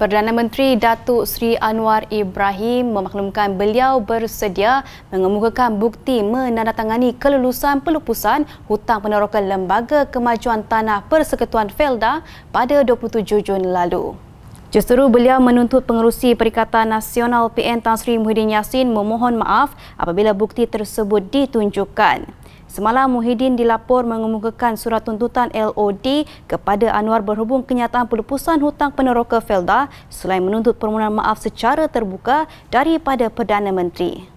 Perdana Menteri Datuk Sri Anwar Ibrahim memaklumkan beliau bersedia mengemukakan bukti menandatangani kelulusan pelupusan hutang peneroka Lembaga Kemajuan Tanah Persekutuan Felda pada 27 Jun lalu. Justeru beliau menuntut pengerusi Perikatan Nasional PN Tan Sri Muhyiddin Yassin memohon maaf apabila bukti tersebut ditunjukkan. Semalam Muhyiddin dilapor mengemukakan surat tuntutan LOD kepada Anwar berhubung kenyataan pelupusan hutang peneroka Felda selain menuntut permohonan maaf secara terbuka daripada Perdana Menteri.